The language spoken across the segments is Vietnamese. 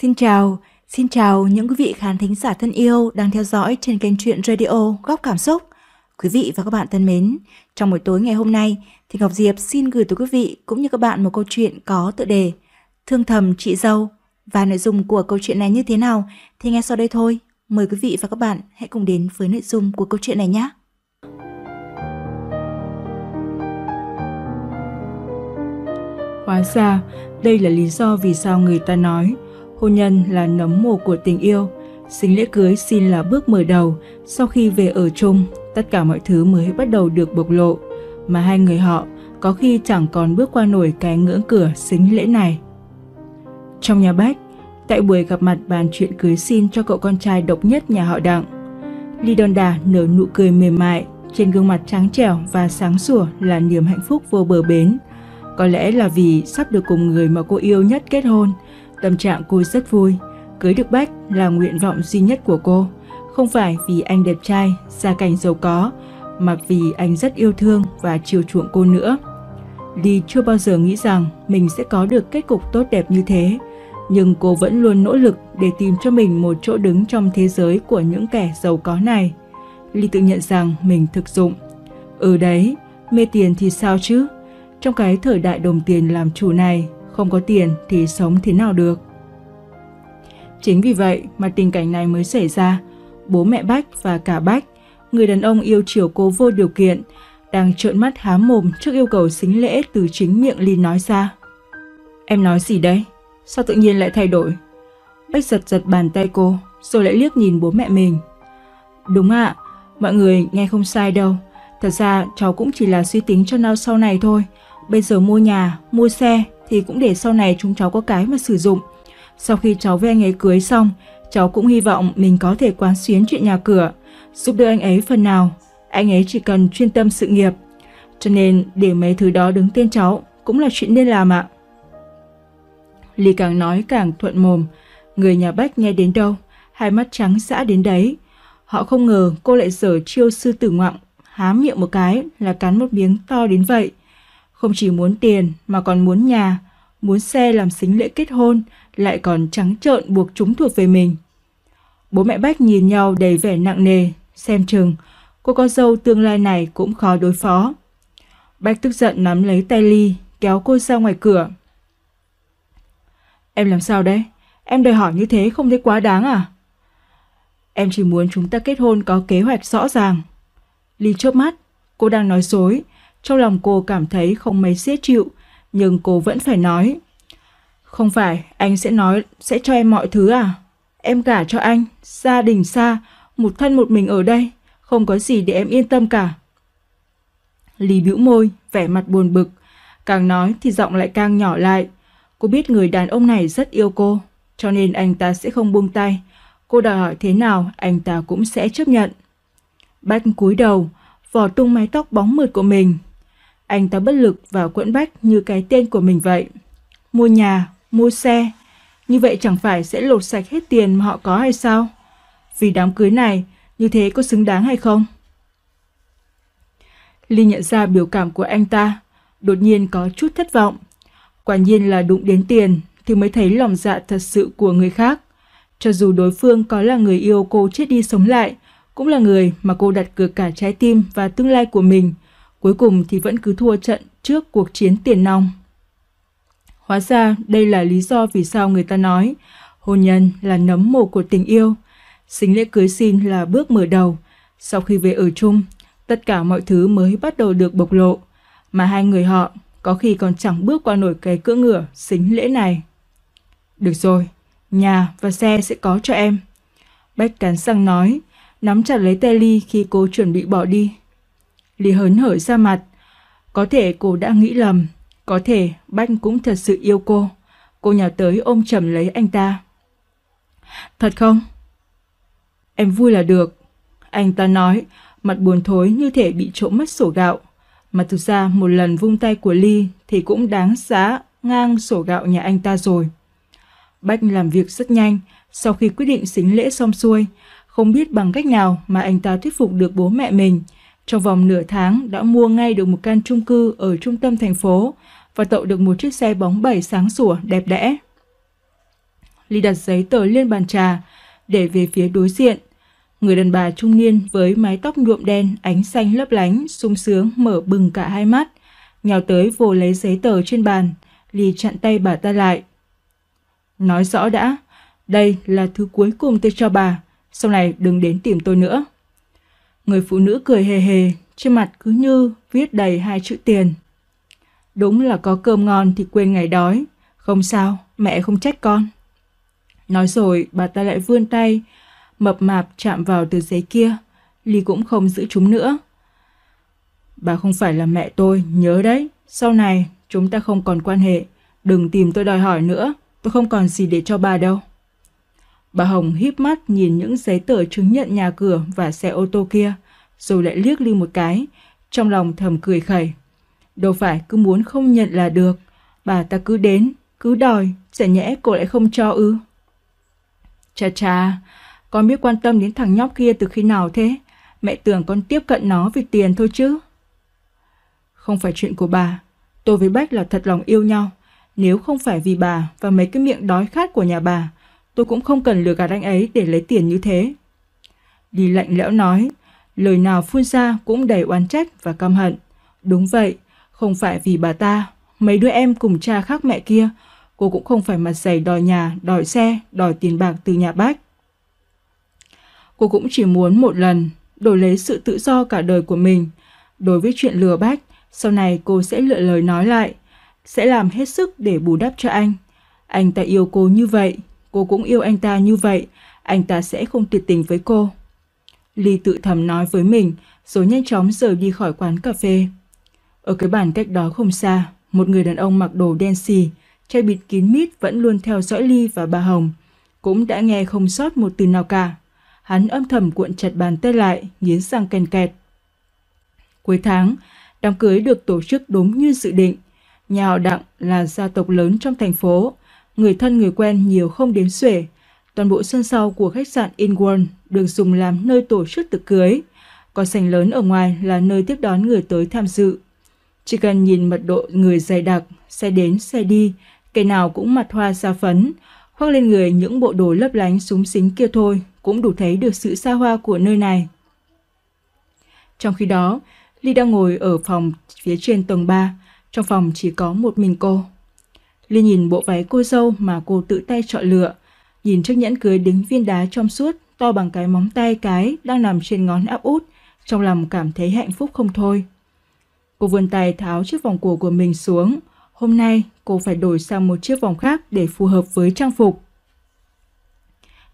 Xin chào, xin chào những quý vị khán thính giả thân yêu đang theo dõi trên kênh truyện radio Góc Cảm Xúc. Quý vị và các bạn thân mến, trong buổi tối ngày hôm nay thì Ngọc Diệp xin gửi tới quý vị cũng như các bạn một câu chuyện có tựa đề Thương thầm chị dâu và nội dung của câu chuyện này như thế nào thì nghe sau đây thôi. Mời quý vị và các bạn hãy cùng đến với nội dung của câu chuyện này nhé. Hóa ra, đây là lý do vì sao người ta nói Hôn nhân là nấm mồ của tình yêu, sinh lễ cưới xin là bước mở đầu, sau khi về ở chung, tất cả mọi thứ mới bắt đầu được bộc lộ, mà hai người họ có khi chẳng còn bước qua nổi cái ngưỡng cửa sinh lễ này. Trong nhà Bách, tại buổi gặp mặt bàn chuyện cưới xin cho cậu con trai độc nhất nhà họ Đặng, Lidonda nở nụ cười mềm mại, trên gương mặt trắng trẻo và sáng sủa là niềm hạnh phúc vô bờ bến. Có lẽ là vì sắp được cùng người mà cô yêu nhất kết hôn, Tâm trạng cô rất vui, cưới được Bách là nguyện vọng duy nhất của cô. Không phải vì anh đẹp trai, gia cảnh giàu có, mà vì anh rất yêu thương và chiều chuộng cô nữa. Ly chưa bao giờ nghĩ rằng mình sẽ có được kết cục tốt đẹp như thế, nhưng cô vẫn luôn nỗ lực để tìm cho mình một chỗ đứng trong thế giới của những kẻ giàu có này. Ly tự nhận rằng mình thực dụng. Ừ đấy, mê tiền thì sao chứ? Trong cái thời đại đồng tiền làm chủ này, không có tiền thì sống thế nào được. Chính vì vậy mà tình cảnh này mới xảy ra. Bố mẹ Bách và cả Bách, người đàn ông yêu chiều cô vô điều kiện, đang trợn mắt há mồm trước yêu cầu xính lễ từ chính miệng lin nói ra. Em nói gì đấy? Sao tự nhiên lại thay đổi? Bách giật giật bàn tay cô, rồi lại liếc nhìn bố mẹ mình. Đúng ạ, à, mọi người nghe không sai đâu. Thật ra cháu cũng chỉ là suy tính cho nào sau này thôi. Bây giờ mua nhà, mua xe, thì cũng để sau này chúng cháu có cái mà sử dụng. Sau khi cháu với anh ấy cưới xong, cháu cũng hy vọng mình có thể quán xuyến chuyện nhà cửa, giúp đỡ anh ấy phần nào. Anh ấy chỉ cần chuyên tâm sự nghiệp. Cho nên để mấy thứ đó đứng tên cháu cũng là chuyện nên làm ạ. Ly càng nói càng thuận mồm, người nhà Bách nghe đến đâu, hai mắt trắng dã đến đấy. Họ không ngờ cô lại dở chiêu sư tử ngoạm, há miệng một cái là cắn một miếng to đến vậy. Không chỉ muốn tiền mà còn muốn nhà, muốn xe làm xính lễ kết hôn, lại còn trắng trợn buộc chúng thuộc về mình. Bố mẹ Bách nhìn nhau đầy vẻ nặng nề, xem chừng, cô con dâu tương lai này cũng khó đối phó. Bách tức giận nắm lấy tay Ly, kéo cô ra ngoài cửa. Em làm sao đấy? Em đòi hỏi như thế không thấy quá đáng à? Em chỉ muốn chúng ta kết hôn có kế hoạch rõ ràng. Ly chớp mắt, cô đang nói dối, trong lòng cô cảm thấy không mấy dễ chịu nhưng cô vẫn phải nói. Không phải, anh sẽ nói sẽ cho em mọi thứ à? Em gả cho anh, gia đình xa, một thân một mình ở đây, không có gì để em yên tâm cả. Lý bĩu môi, vẻ mặt buồn bực, càng nói thì giọng lại càng nhỏ lại. Cô biết người đàn ông này rất yêu cô, cho nên anh ta sẽ không buông tay. Cô đòi hỏi thế nào, anh ta cũng sẽ chấp nhận. Bách cúi đầu, vò tung mái tóc bóng mượt của mình, anh ta bất lực và quẫn bách như cái tên của mình vậy. Mua nhà, mua xe, như vậy chẳng phải sẽ lột sạch hết tiền mà họ có hay sao? Vì đám cưới này, như thế có xứng đáng hay không? Ly nhận ra biểu cảm của anh ta, đột nhiên có chút thất vọng. Quả nhiên là đụng đến tiền thì mới thấy lòng dạ thật sự của người khác. Cho dù đối phương có là người yêu cô chết đi sống lại, cũng là người mà cô đặt cược cả trái tim và tương lai của mình cuối cùng thì vẫn cứ thua trận trước cuộc chiến tiền nong. Hóa ra đây là lý do vì sao người ta nói hôn nhân là nấm mồ của tình yêu, sinh lễ cưới xin là bước mở đầu. Sau khi về ở chung, tất cả mọi thứ mới bắt đầu được bộc lộ, mà hai người họ có khi còn chẳng bước qua nổi cái cưỡng ngửa xính lễ này. Được rồi, nhà và xe sẽ có cho em. Bách cắn răng nói, nắm chặt lấy tay ly khi cô chuẩn bị bỏ đi. Lý hớn hở ra mặt. Có thể cô đã nghĩ lầm, có thể Bách cũng thật sự yêu cô. Cô nhào tới ôm chầm lấy anh ta. Thật không? Em vui là được. Anh ta nói, mặt buồn thối như thể bị trộm mất sổ gạo. Mà thực ra một lần vung tay của Ly thì cũng đáng giá ngang sổ gạo nhà anh ta rồi. Bách làm việc rất nhanh, sau khi quyết định xính lễ xong xuôi, không biết bằng cách nào mà anh ta thuyết phục được bố mẹ mình, trong vòng nửa tháng đã mua ngay được một căn chung cư ở trung tâm thành phố và tậu được một chiếc xe bóng bẩy sáng sủa đẹp đẽ. Ly đặt giấy tờ lên bàn trà, để về phía đối diện. Người đàn bà trung niên với mái tóc nhuộm đen, ánh xanh lấp lánh, sung sướng mở bừng cả hai mắt, nhào tới vồ lấy giấy tờ trên bàn, Ly chặn tay bà ta lại. Nói rõ đã, đây là thứ cuối cùng tôi cho bà, sau này đừng đến tìm tôi nữa. Người phụ nữ cười hề hề, trên mặt cứ như viết đầy hai chữ tiền. Đúng là có cơm ngon thì quên ngày đói, không sao, mẹ không trách con. Nói rồi, bà ta lại vươn tay, mập mạp chạm vào tờ giấy kia, Ly cũng không giữ chúng nữa. Bà không phải là mẹ tôi, nhớ đấy, sau này chúng ta không còn quan hệ, đừng tìm tôi đòi hỏi nữa, tôi không còn gì để cho bà đâu. Bà Hồng híp mắt nhìn những giấy tờ chứng nhận nhà cửa và xe ô tô kia, rồi lại liếc Lưu một cái, trong lòng thầm cười khẩy. Đâu phải cứ muốn không nhận là được, bà ta cứ đến, cứ đòi, chả nhẽ cô lại không cho ư. Chà chà, con biết quan tâm đến thằng nhóc kia từ khi nào thế? Mẹ tưởng con tiếp cận nó vì tiền thôi chứ. Không phải chuyện của bà, tôi với Bách là thật lòng yêu nhau. Nếu không phải vì bà và mấy cái miệng đói khát của nhà bà, tôi cũng không cần lừa gạt anh ấy để lấy tiền như thế. Đi lạnh lẽo nói, lời nào phun ra cũng đầy oán trách và căm hận. Đúng vậy, không phải vì bà ta, mấy đứa em cùng cha khác mẹ kia, cô cũng không phải mặt dày đòi nhà, đòi xe, đòi tiền bạc từ nhà bác. Cô cũng chỉ muốn một lần, đổi lấy sự tự do cả đời của mình. Đối với chuyện lừa bác, sau này cô sẽ lựa lời nói lại, sẽ làm hết sức để bù đắp cho anh. Anh ta yêu cô như vậy, cô cũng yêu anh ta như vậy, anh ta sẽ không tuyệt tình với cô. Ly tự thầm nói với mình, rồi nhanh chóng rời đi khỏi quán cà phê. Ở cái bàn cách đó không xa, một người đàn ông mặc đồ đen xì, che bịt kín mít vẫn luôn theo dõi Ly và bà Hồng. Cũng đã nghe không sót một từ nào cả. Hắn âm thầm cuộn chặt bàn tay lại, nghiến răng kèn kẹt. Cuối tháng, đám cưới được tổ chức đúng như dự định. Nhà họ Đặng là gia tộc lớn trong thành phố, người thân người quen nhiều không đến xuể. Toàn bộ sân sau của khách sạn Inwon được dùng làm nơi tổ chức tiệc cưới, còn sảnh lớn ở ngoài là nơi tiếp đón người tới tham dự. Chỉ cần nhìn mật độ người dày đặc, xe đến xe đi, cây nào cũng mặt hoa xa phấn, khoác lên người những bộ đồ lấp lánh súng xính kia thôi cũng đủ thấy được sự xa hoa của nơi này. Trong khi đó, Ly đang ngồi ở phòng phía trên tầng 3, trong phòng chỉ có một mình cô. Ly nhìn bộ váy cô dâu mà cô tự tay chọn lựa, nhìn chiếc nhẫn cưới đính viên đá trong suốt to bằng cái móng tay cái đang nằm trên ngón áp út, trong lòng cảm thấy hạnh phúc không thôi. Cô vươn tay tháo chiếc vòng cổ của mình xuống. Hôm nay cô phải đổi sang một chiếc vòng khác để phù hợp với trang phục.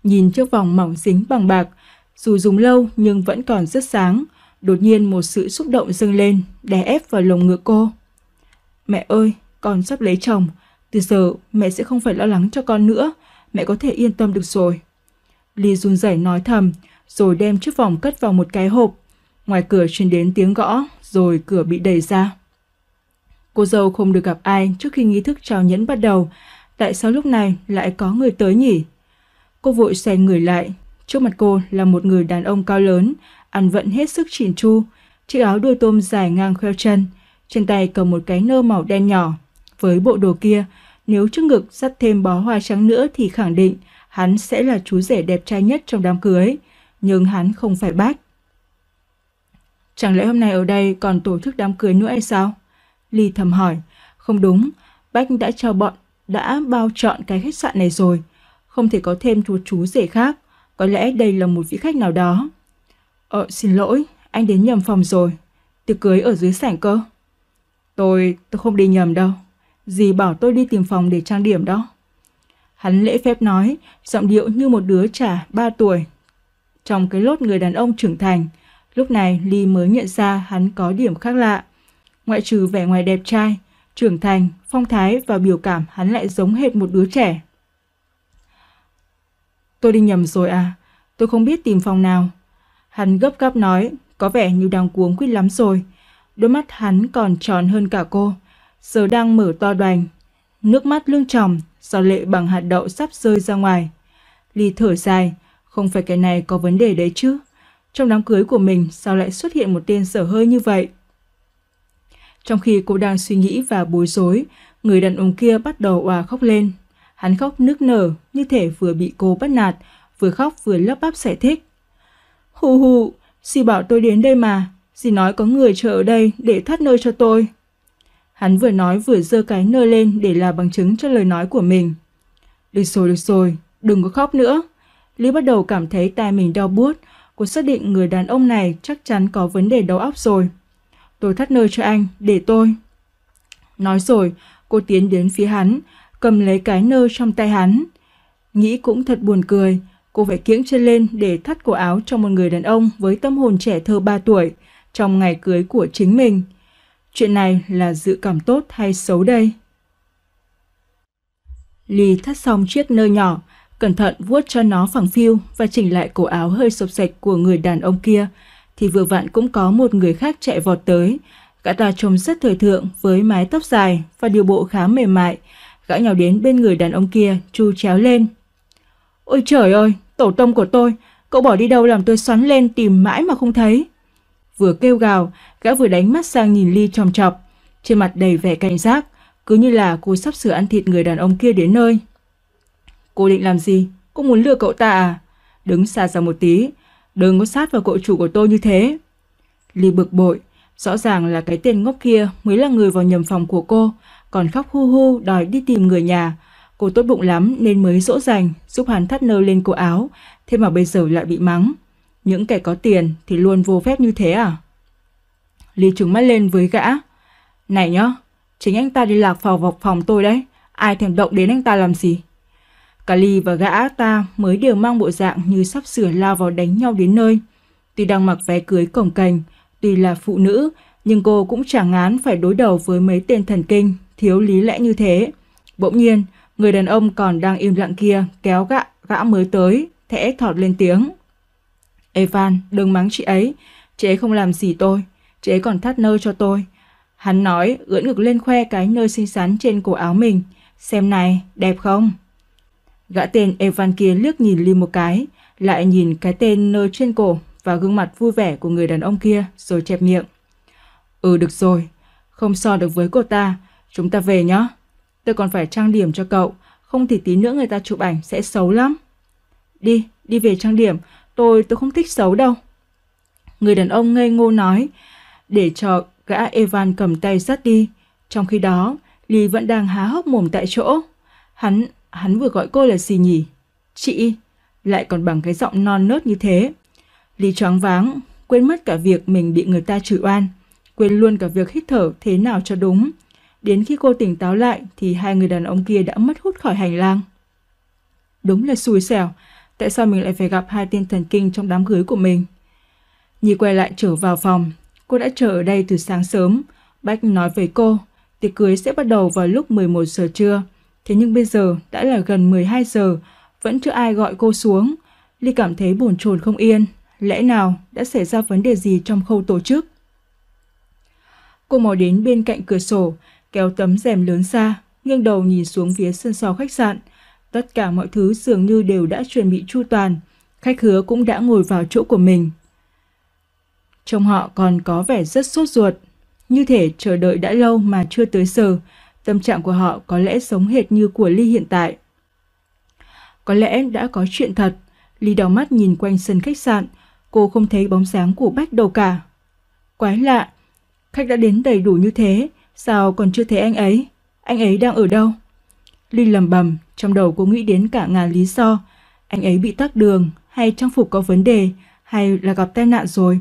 Nhìn chiếc vòng mỏng dính bằng bạc, dù dùng lâu nhưng vẫn còn rất sáng. Đột nhiên một sự xúc động dâng lên, đè ép vào lồng ngực cô. Mẹ ơi, con sắp lấy chồng, từ giờ mẹ sẽ không phải lo lắng cho con nữa, mẹ có thể yên tâm được rồi. Ly run rẩy nói thầm, rồi đem chiếc vòng cất vào một cái hộp. Ngoài cửa truyền đến tiếng gõ, rồi cửa bị đẩy ra. Cô dâu không được gặp ai trước khi nghi thức trao nhẫn bắt đầu. Tại sao lúc này lại có người tới nhỉ? Cô vội xè người lại. Trước mặt cô là một người đàn ông cao lớn, ăn vận hết sức chỉn chu, chiếc áo đuôi tôm dài ngang kheo chân, trên tay cầm một cái nơ màu đen nhỏ với bộ đồ kia, nếu trước ngực dắt thêm bó hoa trắng nữa thì khẳng định hắn sẽ là chú rể đẹp trai nhất trong đám cưới, nhưng hắn không phải bác. Chẳng lẽ hôm nay ở đây còn tổ chức đám cưới nữa hay sao? Ly thầm hỏi, không đúng, bác đã cho bọn, đã bao chọn cái khách sạn này rồi, không thể có thêm chú chú rể khác, có lẽ đây là một vị khách nào đó. Ờ, xin lỗi, anh đến nhầm phòng rồi, tiệc cưới ở dưới sảnh cơ. Tôi, tôi không đi nhầm đâu dì bảo tôi đi tìm phòng để trang điểm đó. Hắn lễ phép nói, giọng điệu như một đứa trẻ 3 tuổi. Trong cái lốt người đàn ông trưởng thành, lúc này Ly mới nhận ra hắn có điểm khác lạ. Ngoại trừ vẻ ngoài đẹp trai, trưởng thành, phong thái và biểu cảm hắn lại giống hệt một đứa trẻ. Tôi đi nhầm rồi à, tôi không biết tìm phòng nào. Hắn gấp gáp nói, có vẻ như đang cuống quýt lắm rồi. Đôi mắt hắn còn tròn hơn cả Cô giờ đang mở to đoành. Nước mắt lưng tròng, giọt lệ bằng hạt đậu sắp rơi ra ngoài. Ly thở dài, không phải cái này có vấn đề đấy chứ. Trong đám cưới của mình sao lại xuất hiện một tên sở hơi như vậy? Trong khi cô đang suy nghĩ và bối rối, người đàn ông kia bắt đầu òa khóc lên. Hắn khóc nức nở, như thể vừa bị cô bắt nạt, vừa khóc vừa lấp bắp giải thích. Hù hù, dì bảo tôi đến đây mà, dì nói có người chờ ở đây để thoát nơi cho tôi. Hắn vừa nói vừa giơ cái nơ lên để là bằng chứng cho lời nói của mình. Được rồi, được rồi, đừng có khóc nữa. Lý bắt đầu cảm thấy tai mình đau buốt, cô xác định người đàn ông này chắc chắn có vấn đề đầu óc rồi. Tôi thắt nơ cho anh, để tôi. Nói rồi, cô tiến đến phía hắn, cầm lấy cái nơ trong tay hắn. Nghĩ cũng thật buồn cười, cô phải kiễng chân lên để thắt cổ áo cho một người đàn ông với tâm hồn trẻ thơ 3 tuổi trong ngày cưới của chính mình – chuyện này là dự cảm tốt hay xấu đây? Ly thắt xong chiếc nơ nhỏ, cẩn thận vuốt cho nó phẳng phiu và chỉnh lại cổ áo hơi sộp sạch của người đàn ông kia, thì vừa vặn cũng có một người khác chạy vọt tới. Gã ta trông rất thời thượng với mái tóc dài và điều bộ khá mềm mại. Gã nhào đến bên người đàn ông kia, chu chéo lên. Ôi trời ơi, tổ tông của tôi, cậu bỏ đi đâu làm tôi xoắn lên tìm mãi mà không thấy vừa kêu gào, gã vừa đánh mắt sang nhìn Ly tròm chọc, trên mặt đầy vẻ cảnh giác, cứ như là cô sắp sửa ăn thịt người đàn ông kia đến nơi. Cô định làm gì? Cô muốn lừa cậu ta à? Đứng xa ra một tí, đừng có sát vào cậu chủ của tôi như thế. Ly bực bội, rõ ràng là cái tên ngốc kia mới là người vào nhầm phòng của cô, còn khóc hu hu đòi đi tìm người nhà. Cô tốt bụng lắm nên mới dỗ dành giúp hắn thắt nơ lên cô áo, thế mà bây giờ lại bị mắng. Những kẻ có tiền thì luôn vô phép như thế à? Lý trừng mắt lên với gã. Này nhá, chính anh ta đi lạc vào vọc phòng tôi đấy. Ai thèm động đến anh ta làm gì? Cả Ly và gã ta mới đều mang bộ dạng như sắp sửa lao vào đánh nhau đến nơi. Tuy đang mặc váy cưới cổng cành, tuy là phụ nữ, nhưng cô cũng chẳng ngán phải đối đầu với mấy tên thần kinh, thiếu lý lẽ như thế. Bỗng nhiên, người đàn ông còn đang im lặng kia kéo gã, gã mới tới, thẽ thọt lên tiếng. Evan, đừng mắng chị ấy. Chị ấy không làm gì tôi. Chị ấy còn thắt nơ cho tôi. Hắn nói, gỡ ngực lên khoe cái nơ xinh xắn trên cổ áo mình. Xem này, đẹp không? Gã tên Evan kia liếc nhìn Lim một cái, lại nhìn cái tên nơ trên cổ và gương mặt vui vẻ của người đàn ông kia rồi chẹp miệng. Ừ được rồi, không so được với cô ta, chúng ta về nhé. Tôi còn phải trang điểm cho cậu, không thì tí nữa người ta chụp ảnh sẽ xấu lắm. Đi, đi về trang điểm, Tôi, tôi không thích xấu đâu. Người đàn ông ngây ngô nói, để cho gã Evan cầm tay dắt đi. Trong khi đó, Lý vẫn đang há hốc mồm tại chỗ. Hắn, hắn vừa gọi cô là gì nhỉ? Chị, lại còn bằng cái giọng non nớt như thế. Lý choáng váng, quên mất cả việc mình bị người ta chửi oan, quên luôn cả việc hít thở thế nào cho đúng. Đến khi cô tỉnh táo lại thì hai người đàn ông kia đã mất hút khỏi hành lang. Đúng là xui xẻo, tại sao mình lại phải gặp hai tên thần kinh trong đám cưới của mình. Nhi quay lại trở vào phòng, cô đã chờ ở đây từ sáng sớm. Bách nói với cô, tiệc cưới sẽ bắt đầu vào lúc 11 giờ trưa. Thế nhưng bây giờ đã là gần 12 giờ, vẫn chưa ai gọi cô xuống. Ly cảm thấy buồn chồn không yên. Lẽ nào đã xảy ra vấn đề gì trong khâu tổ chức? Cô mò đến bên cạnh cửa sổ, kéo tấm rèm lớn ra, nghiêng đầu nhìn xuống phía sân sau khách sạn – Tất cả mọi thứ dường như đều đã chuẩn bị chu toàn, khách hứa cũng đã ngồi vào chỗ của mình. trong họ còn có vẻ rất sốt ruột, như thể chờ đợi đã lâu mà chưa tới giờ, tâm trạng của họ có lẽ sống hệt như của Ly hiện tại. Có lẽ đã có chuyện thật, Ly đào mắt nhìn quanh sân khách sạn, cô không thấy bóng dáng của Bách đâu cả. Quái lạ, khách đã đến đầy đủ như thế, sao còn chưa thấy anh ấy? Anh ấy đang ở đâu? Linh lầm bầm, trong đầu cô nghĩ đến cả ngàn lý do. Anh ấy bị tắc đường, hay trang phục có vấn đề, hay là gặp tai nạn rồi.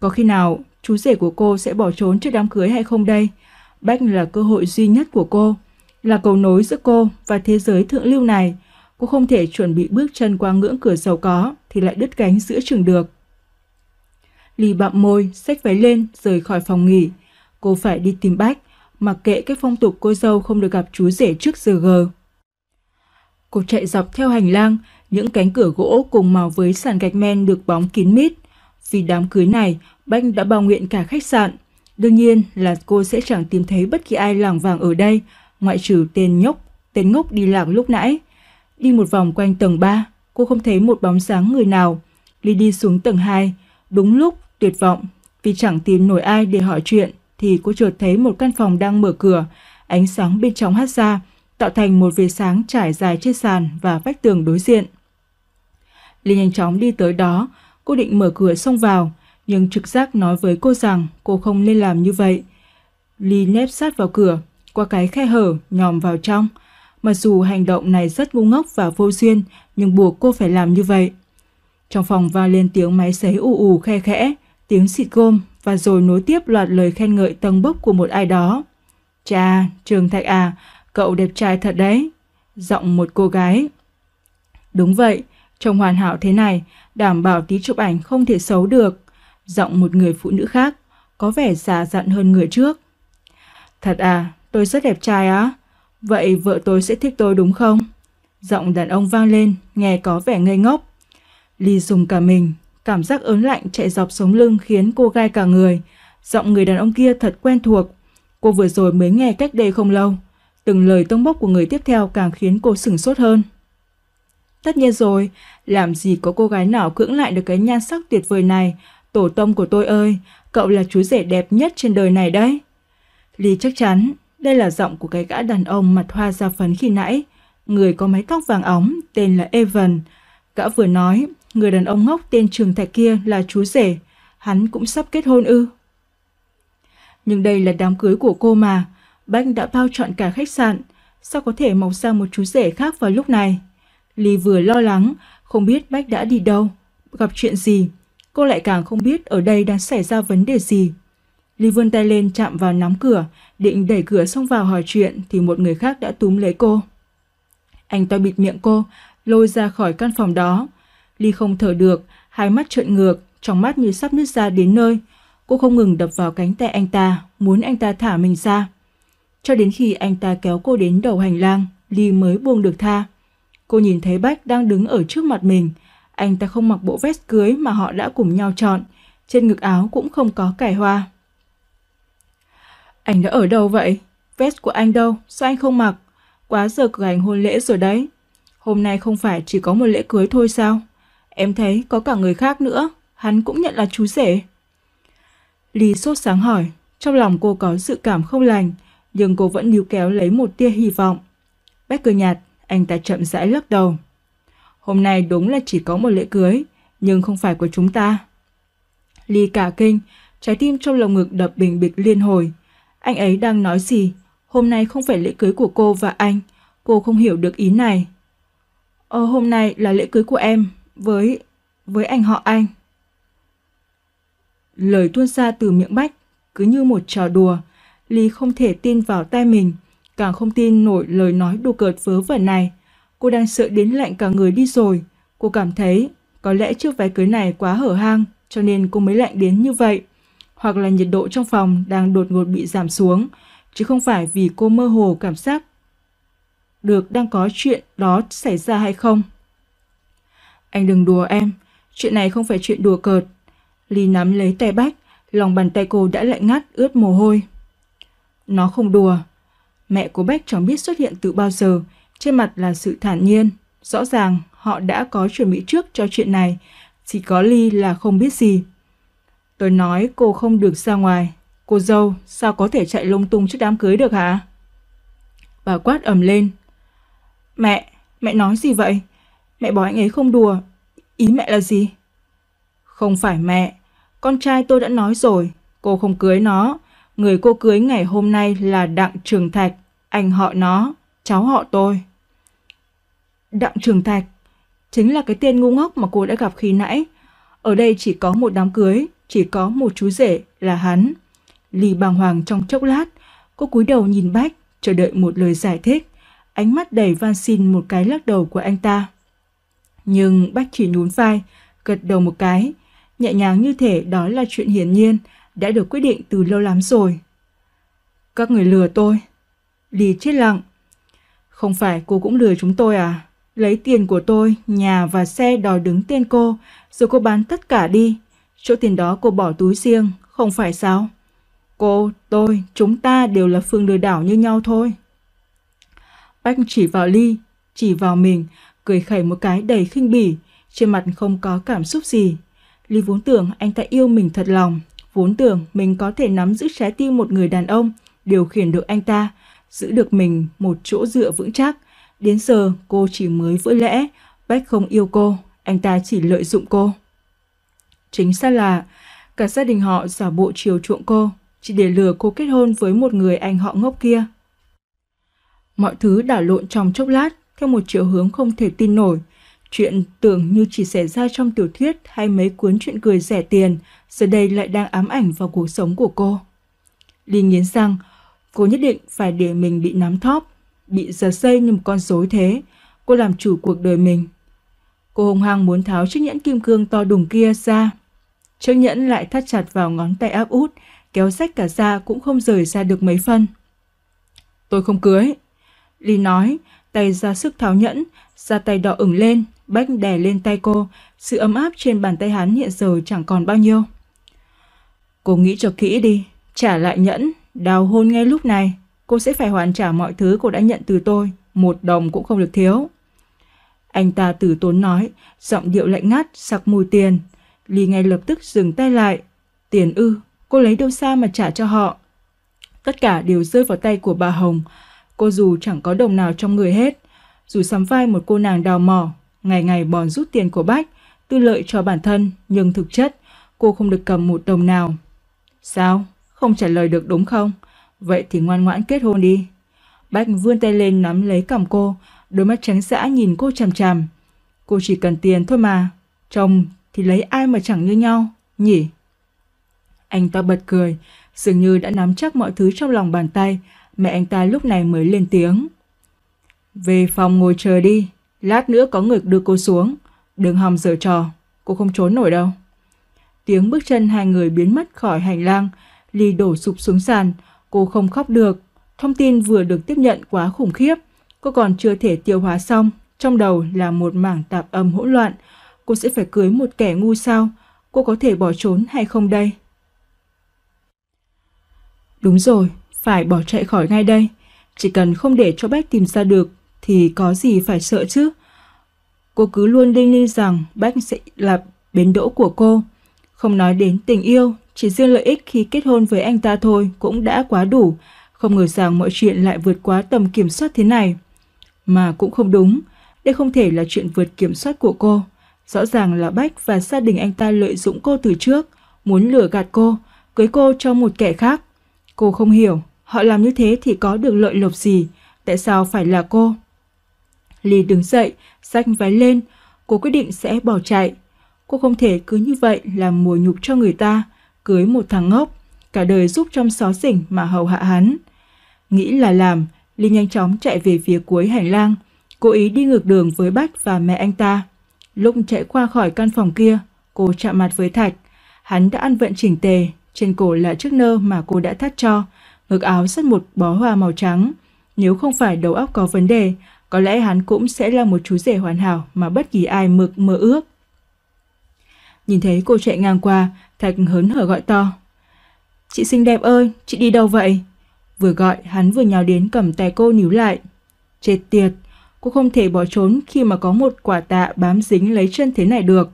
Có khi nào chú rể của cô sẽ bỏ trốn trước đám cưới hay không đây? Bách là cơ hội duy nhất của cô, là cầu nối giữa cô và thế giới thượng lưu này. Cô không thể chuẩn bị bước chân qua ngưỡng cửa giàu có thì lại đứt gánh giữa trường được. Lì bặm môi, xách váy lên, rời khỏi phòng nghỉ. Cô phải đi tìm Bách, mặc kệ cái phong tục cô dâu không được gặp chú rể trước giờ gờ. Cô chạy dọc theo hành lang, những cánh cửa gỗ cùng màu với sàn gạch men được bóng kín mít. Vì đám cưới này, Banh đã bao nguyện cả khách sạn. Đương nhiên là cô sẽ chẳng tìm thấy bất kỳ ai làng vàng ở đây, ngoại trừ tên nhóc, tên ngốc đi lạc lúc nãy. Đi một vòng quanh tầng 3, cô không thấy một bóng dáng người nào. Ly đi xuống tầng 2, đúng lúc tuyệt vọng vì chẳng tìm nổi ai để hỏi chuyện thì cô chợt thấy một căn phòng đang mở cửa, ánh sáng bên trong hắt ra, tạo thành một vệt sáng trải dài trên sàn và vách tường đối diện. Linh nhanh chóng đi tới đó, cô định mở cửa xông vào, nhưng trực giác nói với cô rằng cô không nên làm như vậy. Ly nép sát vào cửa, qua cái khe hở nhòm vào trong. Mặc dù hành động này rất ngu ngốc và vô duyên, nhưng buộc cô phải làm như vậy. Trong phòng vang lên tiếng máy sấy ù ù khe khẽ, tiếng xịt gôm và rồi nối tiếp loạt lời khen ngợi tầng bốc của một ai đó. Cha, Trường Thạch à, cậu đẹp trai thật đấy. Giọng một cô gái. Đúng vậy, trông hoàn hảo thế này, đảm bảo tí chụp ảnh không thể xấu được. Giọng một người phụ nữ khác, có vẻ già dặn hơn người trước. Thật à, tôi rất đẹp trai á. Vậy vợ tôi sẽ thích tôi đúng không? Giọng đàn ông vang lên, nghe có vẻ ngây ngốc. Ly dùng cả mình, Cảm giác ớn lạnh chạy dọc sống lưng khiến cô gai cả người. Giọng người đàn ông kia thật quen thuộc. Cô vừa rồi mới nghe cách đây không lâu. Từng lời tông bốc của người tiếp theo càng khiến cô sửng sốt hơn. Tất nhiên rồi, làm gì có cô gái nào cưỡng lại được cái nhan sắc tuyệt vời này. Tổ tông của tôi ơi, cậu là chú rể đẹp nhất trên đời này đấy. Lý chắc chắn, đây là giọng của cái gã đàn ông mặt hoa da phấn khi nãy. Người có mái tóc vàng óng, tên là Evan. Gã vừa nói, người đàn ông ngốc tên Trường Thạch kia là chú rể, hắn cũng sắp kết hôn ư. Nhưng đây là đám cưới của cô mà, Bách đã bao chọn cả khách sạn, sao có thể mọc ra một chú rể khác vào lúc này. Ly vừa lo lắng, không biết Bách đã đi đâu, gặp chuyện gì, cô lại càng không biết ở đây đang xảy ra vấn đề gì. Ly vươn tay lên chạm vào nắm cửa, định đẩy cửa xông vào hỏi chuyện thì một người khác đã túm lấy cô. Anh ta bịt miệng cô, lôi ra khỏi căn phòng đó, Ly không thở được, hai mắt trợn ngược, trong mắt như sắp nứt ra đến nơi. Cô không ngừng đập vào cánh tay anh ta, muốn anh ta thả mình ra. Cho đến khi anh ta kéo cô đến đầu hành lang, Ly mới buông được tha. Cô nhìn thấy Bách đang đứng ở trước mặt mình. Anh ta không mặc bộ vest cưới mà họ đã cùng nhau chọn. Trên ngực áo cũng không có cải hoa. Anh đã ở đâu vậy? Vest của anh đâu? Sao anh không mặc? Quá giờ cử hành hôn lễ rồi đấy. Hôm nay không phải chỉ có một lễ cưới thôi sao? Em thấy có cả người khác nữa, hắn cũng nhận là chú rể. Lý sốt sáng hỏi, trong lòng cô có dự cảm không lành, nhưng cô vẫn níu kéo lấy một tia hy vọng. Bách cười nhạt, anh ta chậm rãi lắc đầu. Hôm nay đúng là chỉ có một lễ cưới, nhưng không phải của chúng ta. Ly cả kinh, trái tim trong lồng ngực đập bình bịch liên hồi. Anh ấy đang nói gì? Hôm nay không phải lễ cưới của cô và anh. Cô không hiểu được ý này. Ờ, hôm nay là lễ cưới của em, với với anh họ anh. Lời tuôn ra từ miệng Bách cứ như một trò đùa, Lý không thể tin vào tai mình, càng không tin nổi lời nói đùa cợt vớ vẩn này. Cô đang sợ đến lạnh cả người đi rồi, cô cảm thấy có lẽ chiếc váy cưới này quá hở hang cho nên cô mới lạnh đến như vậy. Hoặc là nhiệt độ trong phòng đang đột ngột bị giảm xuống, chứ không phải vì cô mơ hồ cảm giác được đang có chuyện đó xảy ra hay không. Anh đừng đùa em, chuyện này không phải chuyện đùa cợt. Ly nắm lấy tay Bách, lòng bàn tay cô đã lạnh ngắt ướt mồ hôi. Nó không đùa. Mẹ của Bách chẳng biết xuất hiện từ bao giờ, trên mặt là sự thản nhiên. Rõ ràng họ đã có chuẩn bị trước cho chuyện này, chỉ có Ly là không biết gì. Tôi nói cô không được ra ngoài. Cô dâu, sao có thể chạy lung tung trước đám cưới được hả? Bà quát ầm lên. Mẹ, mẹ nói gì vậy? mẹ bảo anh ấy không đùa. Ý mẹ là gì? Không phải mẹ, con trai tôi đã nói rồi, cô không cưới nó. Người cô cưới ngày hôm nay là Đặng Trường Thạch, anh họ nó, cháu họ tôi. Đặng Trường Thạch, chính là cái tên ngu ngốc mà cô đã gặp khi nãy. Ở đây chỉ có một đám cưới, chỉ có một chú rể là hắn. Lì bàng hoàng trong chốc lát, cô cúi đầu nhìn Bách, chờ đợi một lời giải thích. Ánh mắt đầy van xin một cái lắc đầu của anh ta. Nhưng bác chỉ nhún vai, gật đầu một cái, nhẹ nhàng như thể đó là chuyện hiển nhiên, đã được quyết định từ lâu lắm rồi. Các người lừa tôi. Lý chết lặng. Không phải cô cũng lừa chúng tôi à? Lấy tiền của tôi, nhà và xe đòi đứng tên cô, rồi cô bán tất cả đi. Chỗ tiền đó cô bỏ túi riêng, không phải sao? Cô, tôi, chúng ta đều là phương lừa đảo như nhau thôi. Bách chỉ vào Ly, chỉ vào mình, cười khẩy một cái đầy khinh bỉ, trên mặt không có cảm xúc gì. Lý vốn tưởng anh ta yêu mình thật lòng, vốn tưởng mình có thể nắm giữ trái tim một người đàn ông, điều khiển được anh ta, giữ được mình một chỗ dựa vững chắc. Đến giờ cô chỉ mới vỡ lẽ, Bách không yêu cô, anh ta chỉ lợi dụng cô. Chính xác là cả gia đình họ giả bộ chiều chuộng cô, chỉ để lừa cô kết hôn với một người anh họ ngốc kia. Mọi thứ đảo lộn trong chốc lát, theo một chiều hướng không thể tin nổi. Chuyện tưởng như chỉ xảy ra trong tiểu thuyết hay mấy cuốn chuyện cười rẻ tiền, giờ đây lại đang ám ảnh vào cuộc sống của cô. Ly nghiến răng, cô nhất định phải để mình bị nắm thóp, bị giật dây như một con rối thế. Cô làm chủ cuộc đời mình. Cô hùng hăng muốn tháo chiếc nhẫn kim cương to đùng kia ra. Chiếc nhẫn lại thắt chặt vào ngón tay áp út, kéo rách cả da cũng không rời ra được mấy phân. Tôi không cưới. Ly nói, tay ra sức tháo nhẫn, da tay đỏ ửng lên, Bách đè lên tay cô, sự ấm áp trên bàn tay hắn hiện giờ chẳng còn bao nhiêu. Cô nghĩ cho kỹ đi, trả lại nhẫn, đào hôn ngay lúc này, cô sẽ phải hoàn trả mọi thứ cô đã nhận từ tôi, một đồng cũng không được thiếu. Anh ta tử tốn nói, giọng điệu lạnh ngắt, sặc mùi tiền. Ly ngay lập tức dừng tay lại. Tiền ư, cô lấy đâu xa mà trả cho họ. Tất cả đều rơi vào tay của bà Hồng cô dù chẳng có đồng nào trong người hết. Dù sắm vai một cô nàng đào mỏ, ngày ngày bòn rút tiền của Bách, tư lợi cho bản thân, nhưng thực chất cô không được cầm một đồng nào. Sao? Không trả lời được đúng không? Vậy thì ngoan ngoãn kết hôn đi. Bách vươn tay lên nắm lấy cầm cô, đôi mắt trắng xã nhìn cô chằm chằm. Cô chỉ cần tiền thôi mà, chồng thì lấy ai mà chẳng như nhau, nhỉ? Anh ta bật cười, dường như đã nắm chắc mọi thứ trong lòng bàn tay, mẹ anh ta lúc này mới lên tiếng. Về phòng ngồi chờ đi, lát nữa có người đưa cô xuống, đừng hòng giở trò, cô không trốn nổi đâu. Tiếng bước chân hai người biến mất khỏi hành lang, Ly đổ sụp xuống sàn, cô không khóc được. Thông tin vừa được tiếp nhận quá khủng khiếp, cô còn chưa thể tiêu hóa xong, trong đầu là một mảng tạp âm hỗn loạn. Cô sẽ phải cưới một kẻ ngu sao, cô có thể bỏ trốn hay không đây? Đúng rồi, phải bỏ chạy khỏi ngay đây. Chỉ cần không để cho Bách tìm ra được thì có gì phải sợ chứ. Cô cứ luôn linh linh rằng Bách sẽ là bến đỗ của cô. Không nói đến tình yêu, chỉ riêng lợi ích khi kết hôn với anh ta thôi cũng đã quá đủ. Không ngờ rằng mọi chuyện lại vượt quá tầm kiểm soát thế này. Mà cũng không đúng, đây không thể là chuyện vượt kiểm soát của cô. Rõ ràng là Bách và gia đình anh ta lợi dụng cô từ trước, muốn lừa gạt cô, cưới cô cho một kẻ khác. Cô không hiểu, Họ làm như thế thì có được lợi lộc gì? Tại sao phải là cô? Ly đứng dậy, xách váy lên. Cô quyết định sẽ bỏ chạy. Cô không thể cứ như vậy làm mùa nhục cho người ta, cưới một thằng ngốc, cả đời giúp trong xó xỉnh mà hầu hạ hắn. Nghĩ là làm, Ly nhanh chóng chạy về phía cuối hành lang, cố ý đi ngược đường với Bách và mẹ anh ta. Lúc chạy qua khỏi căn phòng kia, cô chạm mặt với Thạch. Hắn đã ăn vận chỉnh tề, trên cổ là chiếc nơ mà cô đã thắt cho, ngực áo sắt một bó hoa màu trắng. Nếu không phải đầu óc có vấn đề, có lẽ hắn cũng sẽ là một chú rể hoàn hảo mà bất kỳ ai mực mơ ước. Nhìn thấy cô chạy ngang qua, Thạch hớn hở gọi to. Chị xinh đẹp ơi, chị đi đâu vậy? Vừa gọi, hắn vừa nhào đến cầm tay cô níu lại. Chết tiệt, cô không thể bỏ trốn khi mà có một quả tạ bám dính lấy chân thế này được.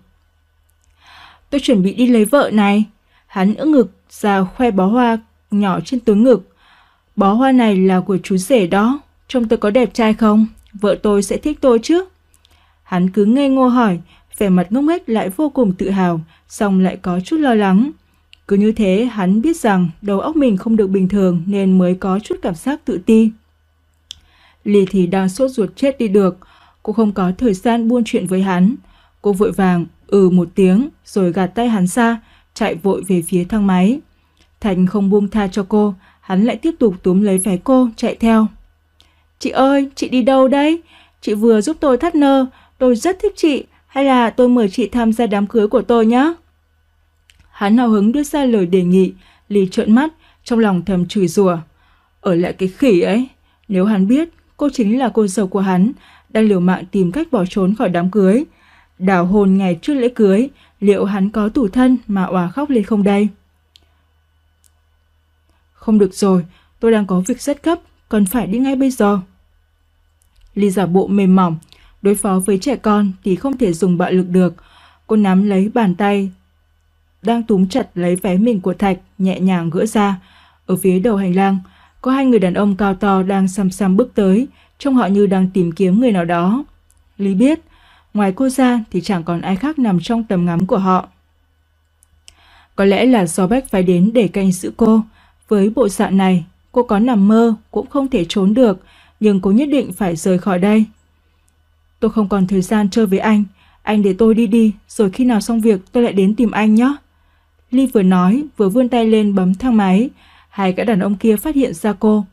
Tôi chuẩn bị đi lấy vợ này. Hắn ưỡn ngực ra khoe bó hoa nhỏ trên túi ngực. Bó hoa này là của chú rể đó, trông tôi có đẹp trai không? Vợ tôi sẽ thích tôi chứ? Hắn cứ ngây ngô hỏi, vẻ mặt ngốc nghếch lại vô cùng tự hào, song lại có chút lo lắng. Cứ như thế, hắn biết rằng đầu óc mình không được bình thường nên mới có chút cảm giác tự ti. Lì thì đang sốt ruột chết đi được, cô không có thời gian buôn chuyện với hắn. Cô vội vàng ừ một tiếng rồi gạt tay hắn ra, chạy vội về phía thang máy. Thành không buông tha cho cô, hắn lại tiếp tục túm lấy váy cô, chạy theo. Chị ơi, chị đi đâu đấy? Chị vừa giúp tôi thắt nơ, tôi rất thích chị, hay là tôi mời chị tham gia đám cưới của tôi nhé? Hắn hào hứng đưa ra lời đề nghị, Lý trợn mắt, trong lòng thầm chửi rủa. Ở lại cái khỉ ấy, nếu hắn biết cô chính là cô dâu của hắn, đang liều mạng tìm cách bỏ trốn khỏi đám cưới. Đảo hồn ngày trước lễ cưới, liệu hắn có tủ thân mà òa khóc lên không đây? Không được rồi, tôi đang có việc rất gấp, cần phải đi ngay bây giờ. Ly giả bộ mềm mỏng, đối phó với trẻ con thì không thể dùng bạo lực được. Cô nắm lấy bàn tay, đang túm chặt lấy vé mình của Thạch, nhẹ nhàng gỡ ra. Ở phía đầu hành lang, có hai người đàn ông cao to đang xăm xăm bước tới, trông họ như đang tìm kiếm người nào đó. Lý biết, ngoài cô ra thì chẳng còn ai khác nằm trong tầm ngắm của họ. Có lẽ là do Bách phải đến để canh giữ cô, với bộ dạng này, cô có nằm mơ cũng không thể trốn được, nhưng cô nhất định phải rời khỏi đây. Tôi không còn thời gian chơi với anh, anh để tôi đi đi, rồi khi nào xong việc tôi lại đến tìm anh nhé. Ly vừa nói, vừa vươn tay lên bấm thang máy, hai gã đàn ông kia phát hiện ra cô.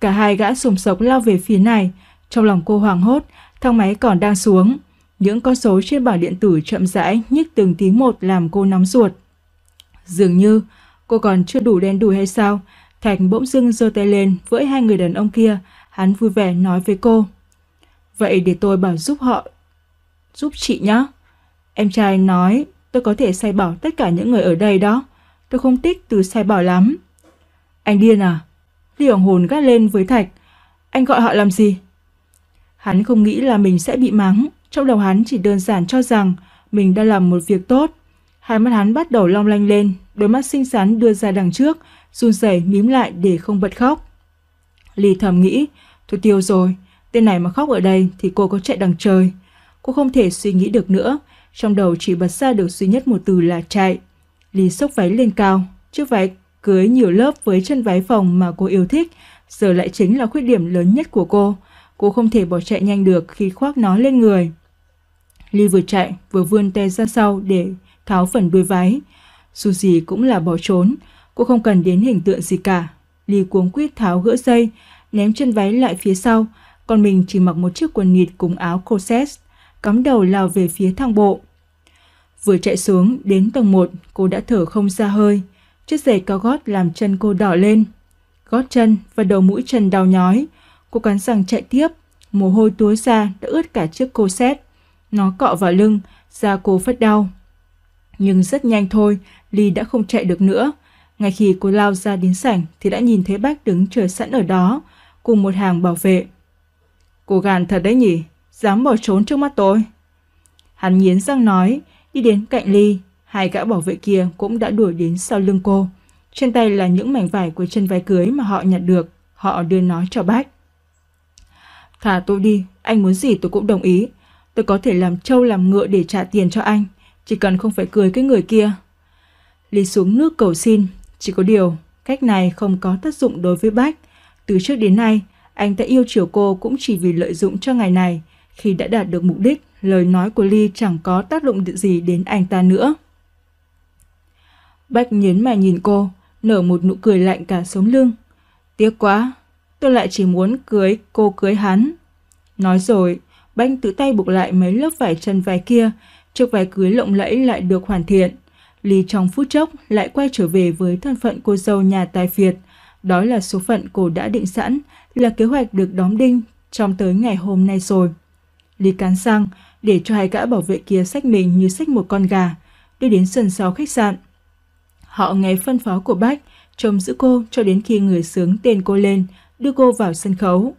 Cả hai gã sùng sộc lao về phía này, trong lòng cô hoảng hốt, thang máy còn đang xuống. Những con số trên bảng điện tử chậm rãi nhích từng tí một làm cô nóng ruột. Dường như Cô còn chưa đủ đen đủi hay sao? Thạch bỗng dưng giơ tay lên với hai người đàn ông kia, hắn vui vẻ nói với cô. Vậy để tôi bảo giúp họ, giúp chị nhé. Em trai nói tôi có thể sai bảo tất cả những người ở đây đó. Tôi không thích từ sai bảo lắm. Anh điên à? Lý Hoàng Hồn gắt lên với Thạch. Anh gọi họ làm gì? Hắn không nghĩ là mình sẽ bị mắng. Trong đầu hắn chỉ đơn giản cho rằng mình đã làm một việc tốt. Hai mắt hắn bắt đầu long lanh lên đôi mắt xinh xắn đưa ra đằng trước, run rẩy mím lại để không bật khóc. Ly thầm nghĩ, thôi tiêu rồi, tên này mà khóc ở đây thì cô có chạy đằng trời. Cô không thể suy nghĩ được nữa, trong đầu chỉ bật ra được duy nhất một từ là chạy. Ly xốc váy lên cao, chiếc váy cưới nhiều lớp với chân váy phòng mà cô yêu thích, giờ lại chính là khuyết điểm lớn nhất của cô. Cô không thể bỏ chạy nhanh được khi khoác nó lên người. Ly vừa chạy, vừa vươn tay ra sau để tháo phần đuôi váy. Dù gì cũng là bỏ trốn, cô không cần đến hình tượng gì cả. lì cuống quýt tháo gỡ dây, ném chân váy lại phía sau, còn mình chỉ mặc một chiếc quần nghịt cùng áo corset, cắm đầu lao về phía thang bộ. Vừa chạy xuống đến tầng 1, cô đã thở không ra hơi. Chiếc giày cao gót làm chân cô đỏ lên. Gót chân và đầu mũi chân đau nhói. Cô cắn răng chạy tiếp, mồ hôi túa ra đã ướt cả chiếc cô corset. Nó cọ vào lưng, da cô phát đau. Nhưng rất nhanh thôi, Ly đã không chạy được nữa. Ngay khi cô lao ra đến sảnh thì đã nhìn thấy bác đứng chờ sẵn ở đó, cùng một hàng bảo vệ. Cô gàn thật đấy nhỉ, dám bỏ trốn trước mắt tôi. Hắn nghiến răng nói, đi đến cạnh Ly, hai gã bảo vệ kia cũng đã đuổi đến sau lưng cô. Trên tay là những mảnh vải của chân váy cưới mà họ nhặt được, họ đưa nó cho bác. Thả tôi đi, anh muốn gì tôi cũng đồng ý. Tôi có thể làm trâu làm ngựa để trả tiền cho anh, chỉ cần không phải cười cái người kia. Lý xuống nước cầu xin, chỉ có điều cách này không có tác dụng đối với Bách. Từ trước đến nay, anh ta yêu chiều cô cũng chỉ vì lợi dụng cho ngày này. Khi đã đạt được mục đích, lời nói của Ly chẳng có tác dụng gì đến anh ta nữa. Bách nhến mà nhìn cô, nở một nụ cười lạnh cả sống lưng. Tiếc quá, tôi lại chỉ muốn cưới cô cưới hắn. Nói rồi, Bách tự tay buộc lại mấy lớp vải chân vải kia, chiếc váy cưới lộng lẫy lại được hoàn thiện. Lý trong phút chốc lại quay trở về với thân phận cô dâu nhà tài phiệt. Đó là số phận cô đã định sẵn, là kế hoạch được đóng đinh trong tới ngày hôm nay rồi. Lý cắn răng, để cho hai gã bảo vệ kia sách mình như sách một con gà, đi đến sân sau khách sạn. Họ nghe phân phó của Bách, trông giữ cô cho đến khi người sướng tên cô lên, đưa cô vào sân khấu.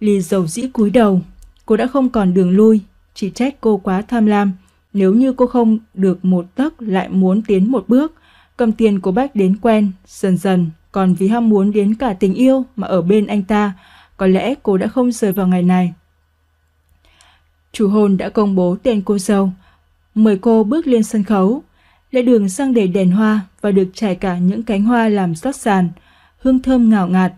Lý dầu dĩ cúi đầu, cô đã không còn đường lui, chỉ trách cô quá tham lam, nếu như cô không được một tấc lại muốn tiến một bước, cầm tiền của Bách đến quen, dần dần, còn vì ham muốn đến cả tình yêu mà ở bên anh ta, có lẽ cô đã không rời vào ngày này. Chủ hôn đã công bố tên cô dâu, mời cô bước lên sân khấu. Lễ đường sang đầy đèn hoa và được trải cả những cánh hoa làm rót sàn, hương thơm ngào ngạt.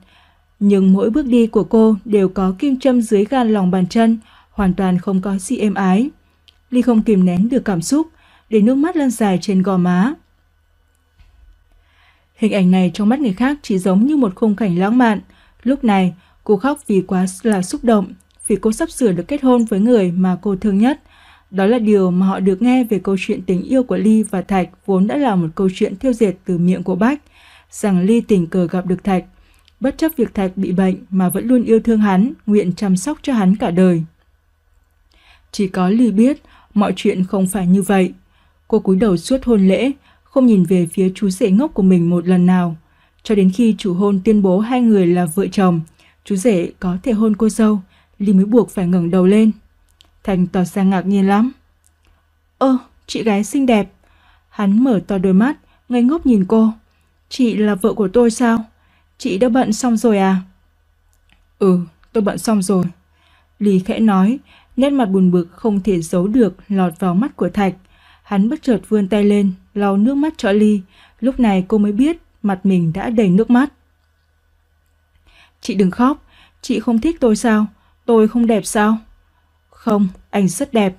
Nhưng mỗi bước đi của cô đều có kim châm dưới gan lòng bàn chân, hoàn toàn không có gì êm ái. Ly không kìm nén được cảm xúc, để nước mắt lăn dài trên gò má. Hình ảnh này trong mắt người khác chỉ giống như một khung cảnh lãng mạn. Lúc này, cô khóc vì quá là xúc động, vì cô sắp sửa được kết hôn với người mà cô thương nhất. Đó là điều mà họ được nghe về câu chuyện tình yêu của Ly và Thạch vốn đã là một câu chuyện thiêu diệt từ miệng của Bách, rằng Ly tình cờ gặp được Thạch. Bất chấp việc Thạch bị bệnh mà vẫn luôn yêu thương hắn, nguyện chăm sóc cho hắn cả đời. Chỉ có Ly biết mọi chuyện không phải như vậy. Cô cúi đầu suốt hôn lễ, không nhìn về phía chú rể ngốc của mình một lần nào. Cho đến khi chủ hôn tuyên bố hai người là vợ chồng, chú rể có thể hôn cô dâu, Ly mới buộc phải ngẩng đầu lên. Thành tỏ ra ngạc nhiên lắm. Ơ, chị gái xinh đẹp. Hắn mở to đôi mắt, ngây ngốc nhìn cô. Chị là vợ của tôi sao? Chị đã bận xong rồi à? Ừ, tôi bận xong rồi. Lý khẽ nói, Nét mặt buồn bực không thể giấu được lọt vào mắt của Thạch. Hắn bất chợt vươn tay lên, lau nước mắt cho Ly. Lúc này cô mới biết mặt mình đã đầy nước mắt. Chị đừng khóc, chị không thích tôi sao? Tôi không đẹp sao? Không, anh rất đẹp.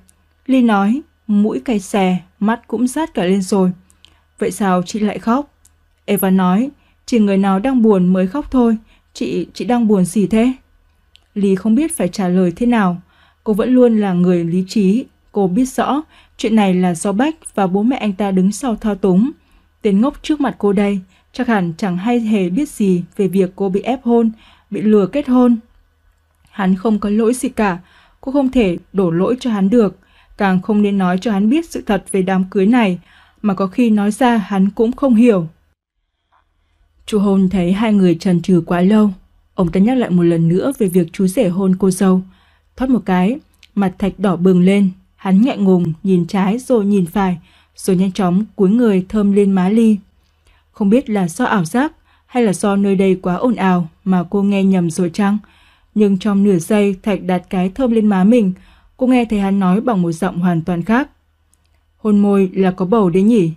Ly nói, mũi cay xè, mắt cũng rát cả lên rồi. Vậy sao chị lại khóc? Eva nói, chỉ người nào đang buồn mới khóc thôi. Chị, chị đang buồn gì thế? Ly không biết phải trả lời thế nào. Cô vẫn luôn là người lý trí, cô biết rõ chuyện này là do Bách và bố mẹ anh ta đứng sau thao túng. Tên ngốc trước mặt cô đây, chắc hẳn chẳng hay hề biết gì về việc cô bị ép hôn, bị lừa kết hôn. Hắn không có lỗi gì cả, cô không thể đổ lỗi cho hắn được, càng không nên nói cho hắn biết sự thật về đám cưới này, mà có khi nói ra hắn cũng không hiểu. chú Hôn thấy hai người trần trừ quá lâu, ông ta nhắc lại một lần nữa về việc chú rể hôn cô dâu, Thoát một cái, mặt thạch đỏ bừng lên, hắn ngại ngùng nhìn trái rồi nhìn phải, rồi nhanh chóng cúi người thơm lên má Ly. Không biết là do ảo giác hay là do nơi đây quá ồn ào mà cô nghe nhầm rồi chăng? Nhưng trong nửa giây Thạch đặt cái thơm lên má mình, cô nghe thấy hắn nói bằng một giọng hoàn toàn khác. Hôn môi là có bầu đấy nhỉ?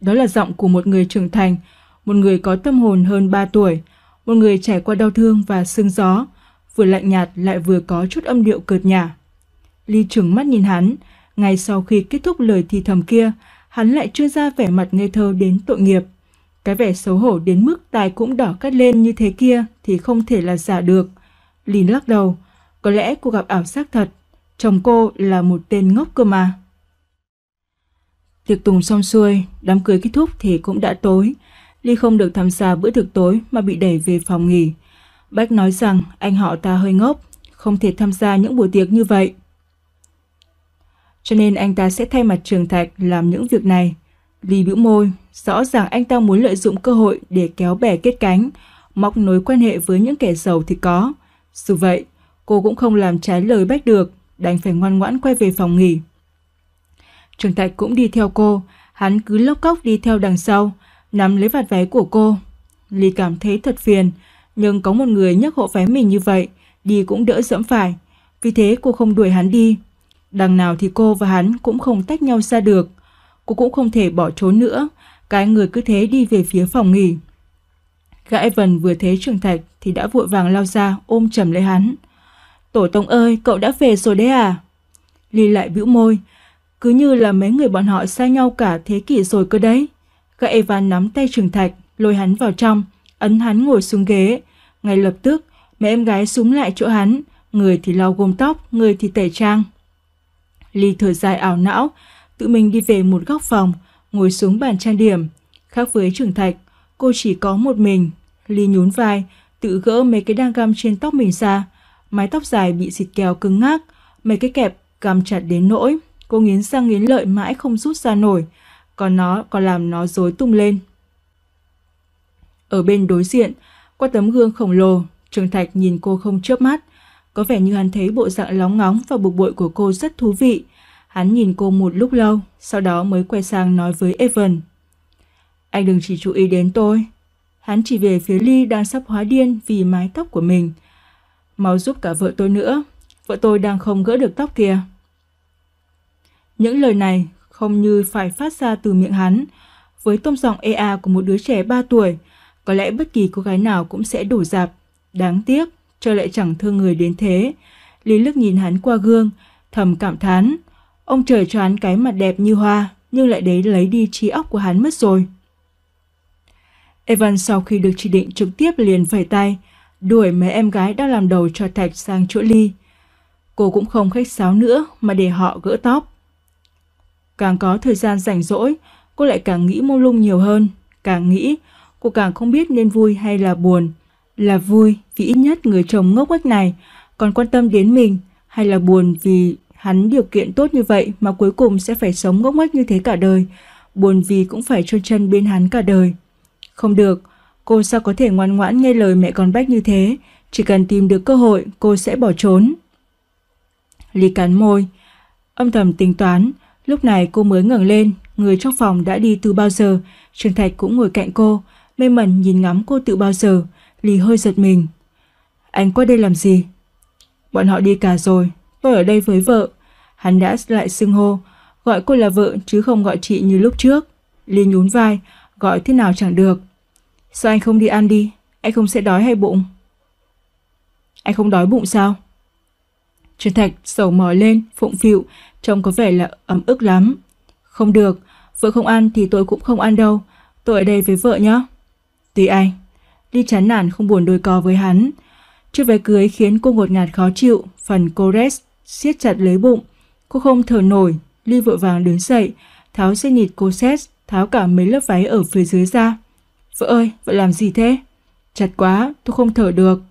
Đó là giọng của một người trưởng thành, một người có tâm hồn hơn 3 tuổi, một người trải qua đau thương và sương gió, vừa lạnh nhạt lại vừa có chút âm điệu cợt nhả. Ly trưởng mắt nhìn hắn, ngay sau khi kết thúc lời thì thầm kia, hắn lại chưa ra vẻ mặt ngây thơ đến tội nghiệp. Cái vẻ xấu hổ đến mức tai cũng đỏ cắt lên như thế kia thì không thể là giả được. Lin lắc đầu, có lẽ cô gặp ảo giác thật, chồng cô là một tên ngốc cơ mà. Tiệc tùng xong xuôi, đám cưới kết thúc thì cũng đã tối. Ly không được tham gia bữa thực tối mà bị đẩy về phòng nghỉ. Bách nói rằng anh họ ta hơi ngốc, không thể tham gia những buổi tiệc như vậy. Cho nên anh ta sẽ thay mặt Trường Thạch làm những việc này. Lý bĩu môi, rõ ràng anh ta muốn lợi dụng cơ hội để kéo bè kết cánh, móc nối quan hệ với những kẻ giàu thì có. Dù vậy, cô cũng không làm trái lời Bách được, đành phải ngoan ngoãn quay về phòng nghỉ. Trường Thạch cũng đi theo cô, hắn cứ lốc cốc đi theo đằng sau, nắm lấy vạt váy của cô. Lý cảm thấy thật phiền, nhưng có một người nhắc hộ vé mình như vậy, đi cũng đỡ dẫm phải. Vì thế cô không đuổi hắn đi. Đằng nào thì cô và hắn cũng không tách nhau ra được. Cô cũng không thể bỏ trốn nữa, cái người cứ thế đi về phía phòng nghỉ. Gã Evan vừa thấy Trường Thạch thì đã vội vàng lao ra ôm chầm lấy hắn. Tổ tông ơi, cậu đã về rồi đấy à? Ly lại bĩu môi, cứ như là mấy người bọn họ xa nhau cả thế kỷ rồi cơ đấy. Gã Evan nắm tay Trường Thạch, lôi hắn vào trong, ấn hắn ngồi xuống ghế. Ngay lập tức, mẹ em gái súng lại chỗ hắn, người thì lau gom tóc, người thì tẩy trang. Ly thở dài ảo não, tự mình đi về một góc phòng, ngồi xuống bàn trang điểm. Khác với trưởng thạch, cô chỉ có một mình. Ly nhún vai, tự gỡ mấy cái đang găm trên tóc mình ra. Mái tóc dài bị xịt kèo cứng ngắc, mấy cái kẹp găm chặt đến nỗi. Cô nghiến răng nghiến lợi mãi không rút ra nổi, còn nó còn làm nó rối tung lên ở bên đối diện, qua tấm gương khổng lồ, trương Thạch nhìn cô không chớp mắt, có vẻ như hắn thấy bộ dạng lóng ngóng và bực bội của cô rất thú vị. Hắn nhìn cô một lúc lâu, sau đó mới quay sang nói với Evan. Anh đừng chỉ chú ý đến tôi. Hắn chỉ về phía Ly đang sắp hóa điên vì mái tóc của mình. Mau giúp cả vợ tôi nữa, vợ tôi đang không gỡ được tóc kìa. Những lời này không như phải phát ra từ miệng hắn. Với tông giọng EA của một đứa trẻ 3 tuổi, có lẽ bất kỳ cô gái nào cũng sẽ đổ dạp. Đáng tiếc, cho lại chẳng thương người đến thế. Lý Lức nhìn hắn qua gương, thầm cảm thán. Ông trời cho hắn cái mặt đẹp như hoa, nhưng lại đấy lấy đi trí óc của hắn mất rồi. Evan sau khi được chỉ định trực tiếp liền vẩy tay, đuổi mấy em gái đang làm đầu cho Thạch sang chỗ Ly. Cô cũng không khách sáo nữa mà để họ gỡ tóc. Càng có thời gian rảnh rỗi, cô lại càng nghĩ mông lung nhiều hơn. Càng nghĩ, Cô càng không biết nên vui hay là buồn. Là vui vì ít nhất người chồng ngốc quách này còn quan tâm đến mình hay là buồn vì hắn điều kiện tốt như vậy mà cuối cùng sẽ phải sống ngốc nghếch như thế cả đời, buồn vì cũng phải trôn chân bên hắn cả đời. Không được, cô sao có thể ngoan ngoãn nghe lời mẹ con Bách như thế, chỉ cần tìm được cơ hội cô sẽ bỏ trốn. Lý cắn môi, âm thầm tính toán, lúc này cô mới ngẩng lên, người trong phòng đã đi từ bao giờ, Trương Thạch cũng ngồi cạnh cô, mê mẩn nhìn ngắm cô tự bao giờ, Lý hơi giật mình. Anh qua đây làm gì? Bọn họ đi cả rồi, tôi ở đây với vợ. Hắn đã lại xưng hô, gọi cô là vợ chứ không gọi chị như lúc trước. Lý nhún vai, gọi thế nào chẳng được. Sao anh không đi ăn đi, anh không sẽ đói hay bụng? Anh không đói bụng sao? Trần Thạch sầu mỏi lên, phụng phịu, trông có vẻ là ấm ức lắm. Không được, vợ không ăn thì tôi cũng không ăn đâu. Tôi ở đây với vợ nhé. Tùy anh. Ly chán nản không buồn đôi co với hắn. Chiếc váy cưới khiến cô ngột ngạt khó chịu, phần cô rest, siết chặt lấy bụng. Cô không thở nổi, Ly vội vàng đứng dậy, tháo dây nịt cô xét, tháo cả mấy lớp váy ở phía dưới ra. Vợ ơi, vợ làm gì thế? Chặt quá, tôi không thở được.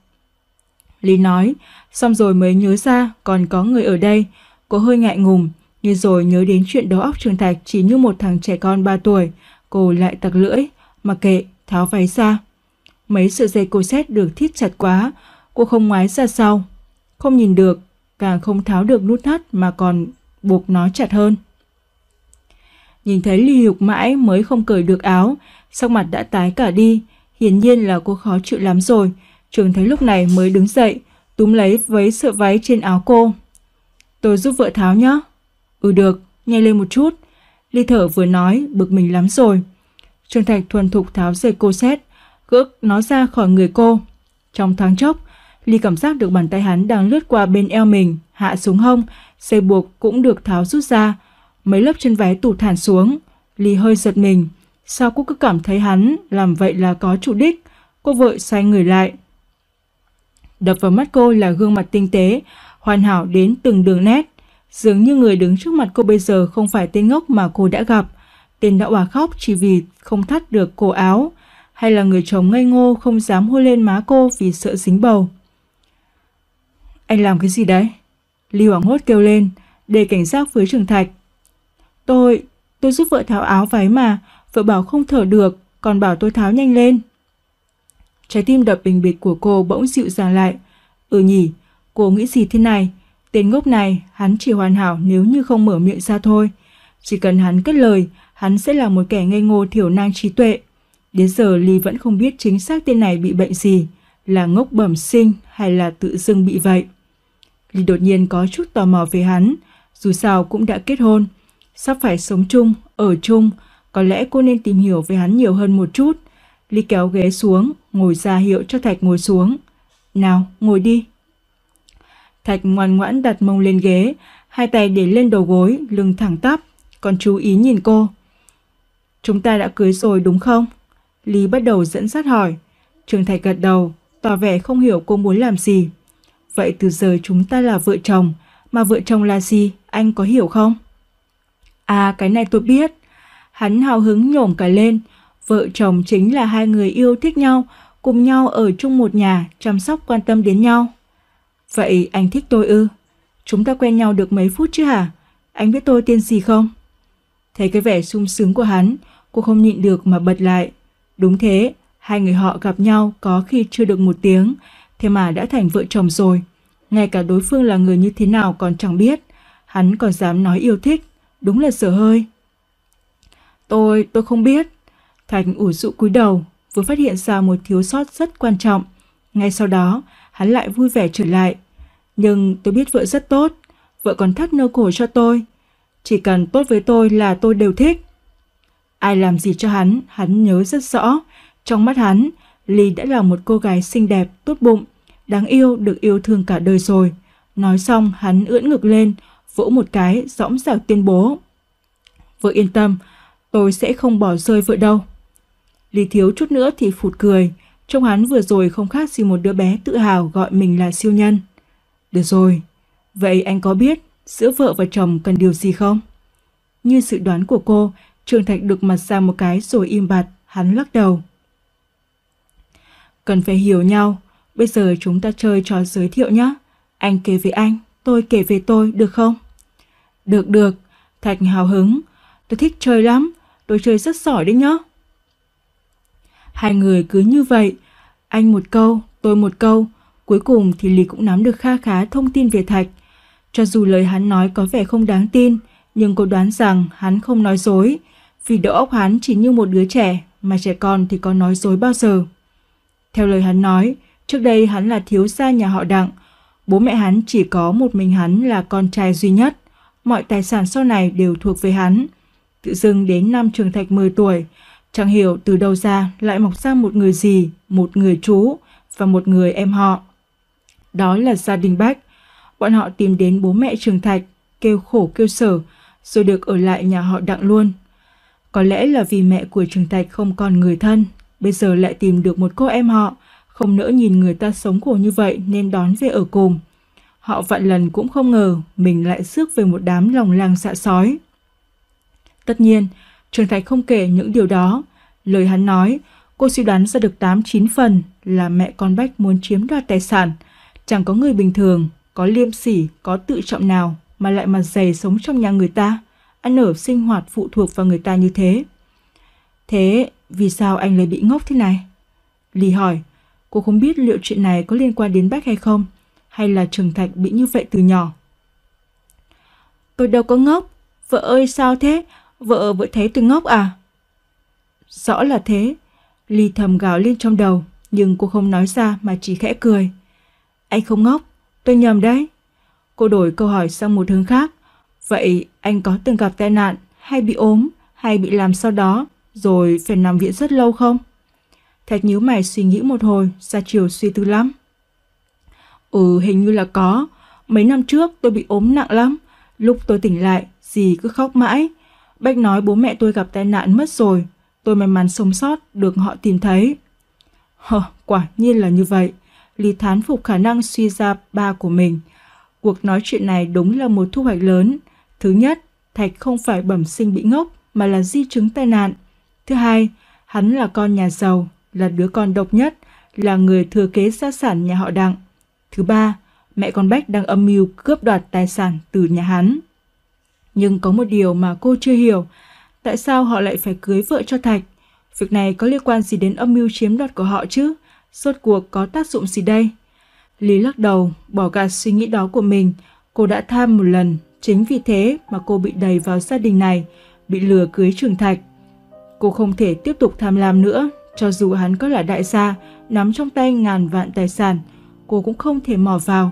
ly nói, xong rồi mới nhớ ra còn có người ở đây. Cô hơi ngại ngùng, như rồi nhớ đến chuyện đầu óc Trường Thạch chỉ như một thằng trẻ con 3 tuổi. Cô lại tặc lưỡi, mà kệ, tháo váy ra. Mấy sợi dây cô xét được thiết chặt quá, cô không ngoái ra sau. Không nhìn được, càng không tháo được nút thắt mà còn buộc nó chặt hơn. Nhìn thấy Ly Hục mãi mới không cởi được áo, sắc mặt đã tái cả đi, hiển nhiên là cô khó chịu lắm rồi. Trường thấy lúc này mới đứng dậy, túm lấy váy sợi váy trên áo cô. Tôi giúp vợ tháo nhé. Ừ được, nhanh lên một chút. Ly thở vừa nói, bực mình lắm rồi. Trương Thạch thuần thục tháo dây cô xét, gỡ nó ra khỏi người cô. Trong thoáng chốc, Ly cảm giác được bàn tay hắn đang lướt qua bên eo mình, hạ xuống hông, dây buộc cũng được tháo rút ra. Mấy lớp chân váy tụt thản xuống, Ly hơi giật mình. Sao cô cứ cảm thấy hắn làm vậy là có chủ đích? Cô vội xoay người lại. Đập vào mắt cô là gương mặt tinh tế, hoàn hảo đến từng đường nét. Dường như người đứng trước mặt cô bây giờ không phải tên ngốc mà cô đã gặp, tên đã òa khóc chỉ vì không thắt được cổ áo, hay là người chồng ngây ngô không dám hôn lên má cô vì sợ dính bầu. Anh làm cái gì đấy? Lưu hoàng hốt kêu lên, để cảnh giác với Trường Thạch. Tôi, tôi giúp vợ tháo áo váy mà, vợ bảo không thở được, còn bảo tôi tháo nhanh lên. Trái tim đập bình bịch của cô bỗng dịu dàng lại. Ừ nhỉ, cô nghĩ gì thế này? Tên ngốc này, hắn chỉ hoàn hảo nếu như không mở miệng ra thôi. Chỉ cần hắn cất lời, hắn sẽ là một kẻ ngây ngô thiểu năng trí tuệ. Đến giờ Ly vẫn không biết chính xác tên này bị bệnh gì, là ngốc bẩm sinh hay là tự dưng bị vậy. Ly đột nhiên có chút tò mò về hắn, dù sao cũng đã kết hôn, sắp phải sống chung, ở chung, có lẽ cô nên tìm hiểu về hắn nhiều hơn một chút. Ly kéo ghế xuống, ngồi ra hiệu cho Thạch ngồi xuống. Nào, ngồi đi. Thạch ngoan ngoãn đặt mông lên ghế, hai tay để lên đầu gối, lưng thẳng tắp, còn chú ý nhìn cô. Chúng ta đã cưới rồi đúng không? Lý bắt đầu dẫn dắt hỏi. Trường Thạch gật đầu, tỏ vẻ không hiểu cô muốn làm gì. Vậy từ giờ chúng ta là vợ chồng, mà vợ chồng là gì, anh có hiểu không? À, cái này tôi biết. Hắn hào hứng nhổm cả lên. Vợ chồng chính là hai người yêu thích nhau, cùng nhau ở chung một nhà, chăm sóc quan tâm đến nhau. Vậy anh thích tôi ư? Chúng ta quen nhau được mấy phút chứ hả? Anh biết tôi tên gì không? Thấy cái vẻ sung sướng của hắn, cô không nhịn được mà bật lại. Đúng thế, hai người họ gặp nhau có khi chưa được một tiếng, thế mà đã thành vợ chồng rồi. Ngay cả đối phương là người như thế nào còn chẳng biết, hắn còn dám nói yêu thích, đúng là sở hơi. Tôi, tôi không biết. thành ủ rũ cúi đầu, vừa phát hiện ra một thiếu sót rất quan trọng. Ngay sau đó, hắn lại vui vẻ trở lại. Nhưng tôi biết vợ rất tốt, vợ còn thắt nơ cổ cho tôi. Chỉ cần tốt với tôi là tôi đều thích. Ai làm gì cho hắn, hắn nhớ rất rõ. Trong mắt hắn, Ly đã là một cô gái xinh đẹp, tốt bụng, đáng yêu được yêu thương cả đời rồi. Nói xong, hắn ưỡn ngực lên, vỗ một cái, dõng dạc tuyên bố. Vợ yên tâm, tôi sẽ không bỏ rơi vợ đâu. Lý thiếu chút nữa thì phụt cười, trông hắn vừa rồi không khác gì một đứa bé tự hào gọi mình là siêu nhân. Được rồi, vậy anh có biết giữa vợ và chồng cần điều gì không? Như sự đoán của cô, Trương Thạch được mặt sang một cái rồi im bặt, hắn lắc đầu. Cần phải hiểu nhau, bây giờ chúng ta chơi trò giới thiệu nhé. Anh kể về anh, tôi kể về tôi, được không? Được được, Thạch hào hứng. Tôi thích chơi lắm, tôi chơi rất giỏi đấy nhá. Hai người cứ như vậy, anh một câu, tôi một câu. Cuối cùng thì Lý cũng nắm được kha khá thông tin về Thạch. Cho dù lời hắn nói có vẻ không đáng tin, nhưng cô đoán rằng hắn không nói dối vì đầu óc hắn chỉ như một đứa trẻ mà trẻ con thì có nói dối bao giờ. Theo lời hắn nói, trước đây hắn là thiếu gia nhà họ Đặng, bố mẹ hắn chỉ có một mình hắn là con trai duy nhất, mọi tài sản sau này đều thuộc về hắn. Tự dưng đến năm trường thạch 10 tuổi, chẳng hiểu từ đâu ra lại mọc ra một người gì, một người chú và một người em họ. Đó là gia đình Bách. Bọn họ tìm đến bố mẹ Trường Thạch, kêu khổ kêu sở, rồi được ở lại nhà họ đặng luôn. Có lẽ là vì mẹ của Trường Thạch không còn người thân, bây giờ lại tìm được một cô em họ, không nỡ nhìn người ta sống khổ như vậy nên đón về ở cùng. Họ vạn lần cũng không ngờ mình lại rước về một đám lòng lang dạ sói. Tất nhiên, Trường Thạch không kể những điều đó. Lời hắn nói, cô suy đoán ra được 8-9 phần là mẹ con Bách muốn chiếm đoạt tài sản. Chẳng có người bình thường, có liêm sỉ, có tự trọng nào mà lại mặt dày sống trong nhà người ta ăn ở sinh hoạt phụ thuộc vào người ta như thế. Thế vì sao anh lại bị ngốc thế này? Lì hỏi, cô không biết liệu chuyện này có liên quan đến bác hay không, hay là Trường Thạch bị như vậy từ nhỏ. Tôi đâu có ngốc, vợ ơi sao thế, vợ vợ thấy tôi ngốc à? Rõ là thế, Ly thầm gào lên trong đầu, nhưng cô không nói ra mà chỉ khẽ cười. Anh không ngốc, tôi nhầm đấy. Cô đổi câu hỏi sang một hướng khác. Vậy anh có từng gặp tai nạn hay bị ốm hay bị làm sau đó rồi phải nằm viện rất lâu không? Thạch nhíu mày suy nghĩ một hồi, ra chiều suy tư lắm. Ừ, hình như là có. Mấy năm trước tôi bị ốm nặng lắm. Lúc tôi tỉnh lại, dì cứ khóc mãi. Bách nói bố mẹ tôi gặp tai nạn mất rồi. Tôi may mắn sống sót, được họ tìm thấy. Hờ, quả nhiên là như vậy. Lý thán phục khả năng suy ra ba của mình. Cuộc nói chuyện này đúng là một thu hoạch lớn. Thứ nhất, Thạch không phải bẩm sinh bị ngốc mà là di chứng tai nạn. Thứ hai, hắn là con nhà giàu, là đứa con độc nhất, là người thừa kế gia sản nhà họ Đặng. Thứ ba, mẹ con Bách đang âm mưu cướp đoạt tài sản từ nhà hắn. Nhưng có một điều mà cô chưa hiểu, tại sao họ lại phải cưới vợ cho Thạch? Việc này có liên quan gì đến âm mưu chiếm đoạt của họ chứ? Rốt cuộc có tác dụng gì đây? Lý lắc đầu, bỏ gạt suy nghĩ đó của mình, cô đã tham một lần Chính vì thế mà cô bị đẩy vào gia đình này, bị lừa cưới Trường Thạch. Cô không thể tiếp tục tham lam nữa, cho dù hắn có là đại gia, nắm trong tay ngàn vạn tài sản, cô cũng không thể mò vào.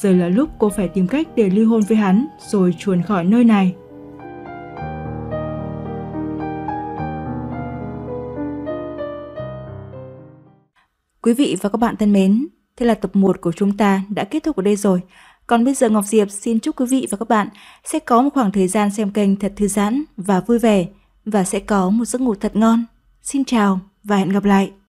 Giờ là lúc cô phải tìm cách để ly hôn với hắn rồi chuồn khỏi nơi này. Quý vị và các bạn thân mến, thế là tập 1 của chúng ta đã kết thúc ở đây rồi. Còn bây giờ Ngọc Diệp xin chúc quý vị và các bạn sẽ có một khoảng thời gian xem kênh thật thư giãn và vui vẻ và sẽ có một giấc ngủ thật ngon. Xin chào và hẹn gặp lại!